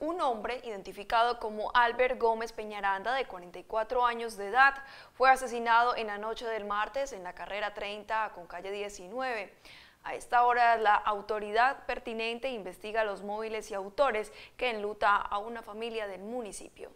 un hombre identificado como Albert Gómez Peñaranda, de 44 años de edad, fue asesinado en la noche del martes en la carrera 30 con calle 19. A esta hora la autoridad pertinente investiga los móviles y autores que enluta a una familia del municipio.